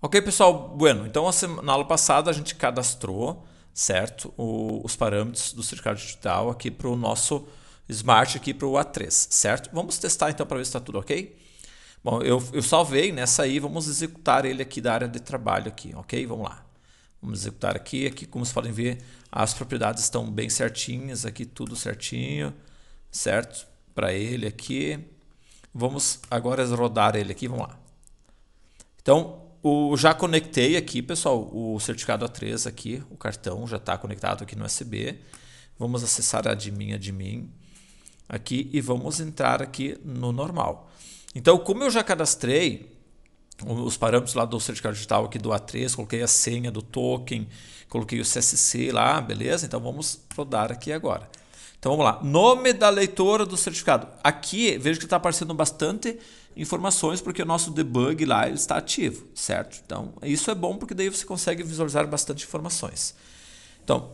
Ok, pessoal? Bueno, então na aula passada a gente cadastrou, certo, o, os parâmetros do circuito digital aqui para o nosso Smart, aqui para o A3, certo? Vamos testar então para ver se está tudo ok. Bom, eu, eu salvei nessa né? aí, vamos executar ele aqui da área de trabalho aqui, ok? Vamos lá. Vamos executar aqui, aqui como vocês podem ver, as propriedades estão bem certinhas, aqui tudo certinho, certo? Para ele aqui. Vamos agora rodar ele aqui, vamos lá. Então, o, já conectei aqui, pessoal, o certificado A3 aqui, o cartão já está conectado aqui no USB. Vamos acessar a admin, admin aqui e vamos entrar aqui no normal. Então, como eu já cadastrei os parâmetros lá do certificado digital aqui do A3, coloquei a senha do token, coloquei o CSC lá, beleza? Então, vamos rodar aqui agora. Então vamos lá. Nome da leitora do certificado. Aqui vejo que está aparecendo bastante informações porque o nosso debug lá está ativo, certo? Então isso é bom porque daí você consegue visualizar bastante informações. Então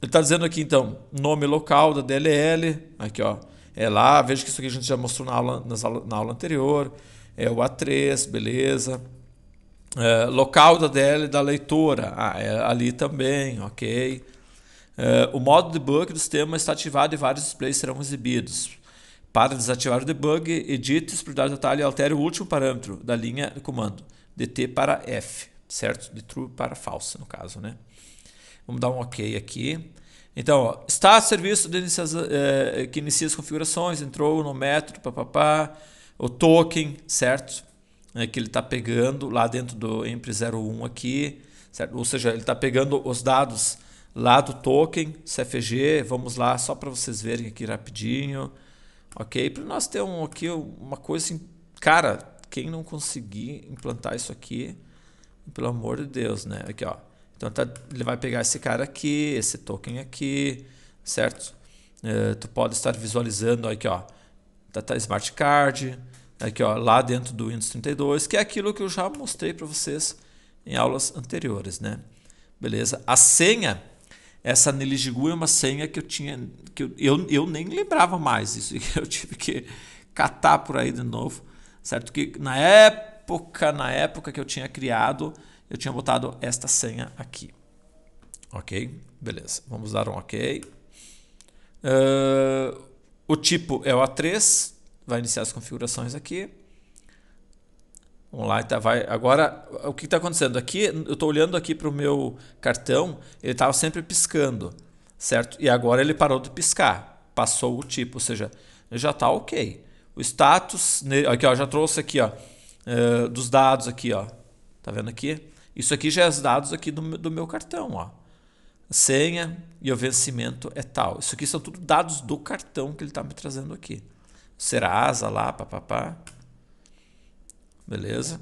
ele está dizendo aqui então nome local da DLL, aqui ó, é lá. Vejo que isso aqui a gente já mostrou na aula, aula na aula anterior. É o A3, beleza. É, local da DL da leitora, ah, é ali também, ok. Uh, o modo debug do sistema está ativado e vários displays serão exibidos. Para desativar o debug, edite, explorar detalhe e altere o último parâmetro da linha de comando, dt para f, certo? De true para false, no caso, né? Vamos dar um ok aqui. Então, ó, está a serviço inicia, eh, que inicia as configurações, entrou no método, papapá, o token, certo? É, que ele está pegando lá dentro do emp01 aqui, certo? Ou seja, ele está pegando os dados lá do token CFG. Vamos lá, só para vocês verem aqui rapidinho, ok? Para nós ter um, aqui uma coisa assim, cara, quem não conseguir implantar isso aqui, pelo amor de Deus, né? Aqui, ó. Então tá, ele vai pegar esse cara aqui, esse token aqui, certo? Uh, tu pode estar visualizando aqui, ó, tá, tá Smart Card, aqui, ó, lá dentro do Windows 32, que é aquilo que eu já mostrei para vocês em aulas anteriores, né? Beleza? A senha essa Nelijigu é uma senha que eu tinha. que eu, eu, eu nem lembrava mais isso. Eu tive que catar por aí de novo. Certo? Que na época, na época que eu tinha criado, eu tinha botado esta senha aqui. Ok? Beleza. Vamos dar um ok. Uh, o tipo é o A3. Vai iniciar as configurações aqui. Vamos lá, tá, vai. Agora, o que está acontecendo? Aqui, eu estou olhando aqui para o meu cartão, ele estava sempre piscando, certo? E agora ele parou de piscar, passou o tipo, ou seja, já está ok. O status, aqui ó, já trouxe aqui ó, uh, dos dados aqui, ó, tá vendo aqui? Isso aqui já é os dados aqui do, do meu cartão, ó. Senha e o vencimento é tal. Isso aqui são tudo dados do cartão que ele está me trazendo aqui. Serasa lá, papapá. Pá, pá beleza?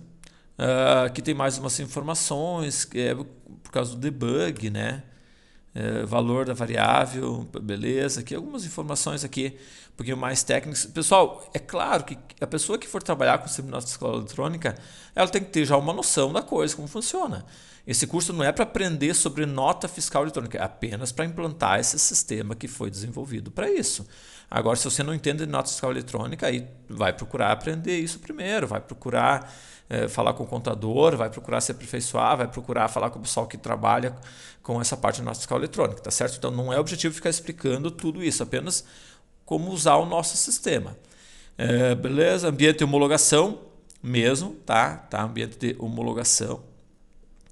Uh, aqui tem mais umas informações, que é por causa do debug, né? Eh, valor da variável, beleza, aqui algumas informações aqui, um pouquinho mais técnicas. Pessoal, é claro que a pessoa que for trabalhar com seminário de escola eletrônica, ela tem que ter já uma noção da coisa, como funciona. Esse curso não é para aprender sobre nota fiscal eletrônica, é apenas para implantar esse sistema que foi desenvolvido para isso. Agora, se você não entende nota fiscal eletrônica, aí vai procurar aprender isso primeiro, vai procurar é, falar com o contador, vai procurar se aperfeiçoar, vai procurar falar com o pessoal que trabalha com essa parte da nossa fiscal eletrônica, tá certo? Então não é objetivo ficar explicando tudo isso, apenas como usar o nosso sistema. É, beleza? Ambiente de homologação, mesmo, tá? tá? Ambiente de homologação,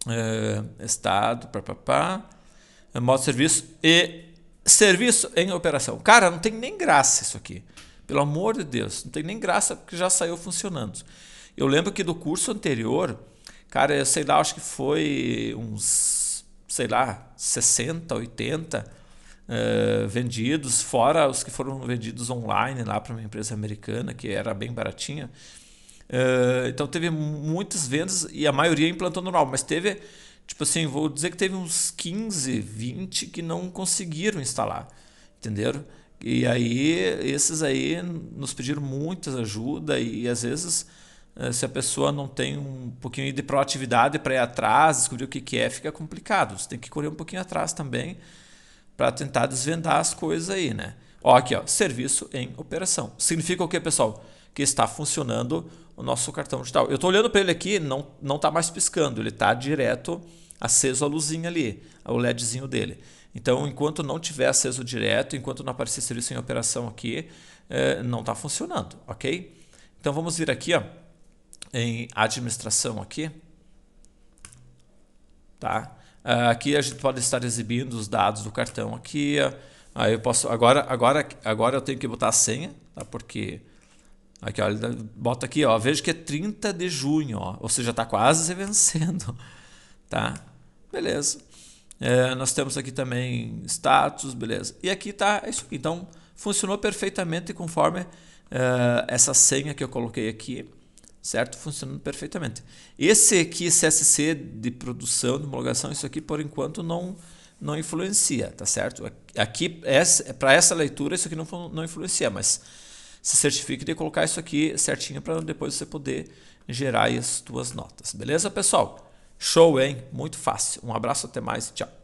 é, estado, papapá, modo de serviço e serviço em operação. Cara, não tem nem graça isso aqui. Pelo amor de Deus, não tem nem graça porque já saiu funcionando. Eu lembro que do curso anterior, cara, eu sei lá, acho que foi uns, sei lá, 60, 80 uh, vendidos, fora os que foram vendidos online lá para uma empresa americana, que era bem baratinha. Uh, então teve muitas vendas e a maioria implantou normal, mas teve, tipo assim, vou dizer que teve uns 15, 20 que não conseguiram instalar, entenderam? E aí, esses aí nos pediram muitas ajuda e às vezes eh, se a pessoa não tem um pouquinho de proatividade para ir atrás, descobrir o que, que é, fica complicado. Você tem que correr um pouquinho atrás também para tentar desvendar as coisas aí, né? Ó, aqui, ó, serviço em operação. Significa o que, pessoal? Que está funcionando o nosso cartão digital. Eu estou olhando para ele aqui, não não está mais piscando, ele está direto aceso a luzinha ali, o LEDzinho dele. Então, enquanto não tiver aceso direto, enquanto não aparecer serviço em operação aqui, eh, não está funcionando, ok? Então, vamos vir aqui, ó em administração aqui. Tá? Ah, aqui a gente pode estar exibindo os dados do cartão aqui. Aí ah, eu posso agora agora agora eu tenho que botar a senha, tá? Porque aqui olha, bota aqui, ó, vejo que é 30 de junho, ó, ou seja, está quase vencendo, tá? Beleza. É, nós temos aqui também status, beleza. E aqui tá é isso aqui. Então funcionou perfeitamente conforme eh, essa senha que eu coloquei aqui certo? Funcionando perfeitamente. Esse aqui, CSC de produção, de homologação, isso aqui por enquanto não, não influencia, tá certo? Aqui, essa, para essa leitura, isso aqui não, não influencia, mas se certifique de colocar isso aqui certinho para depois você poder gerar as suas notas, beleza, pessoal? Show, hein? Muito fácil. Um abraço, até mais, tchau.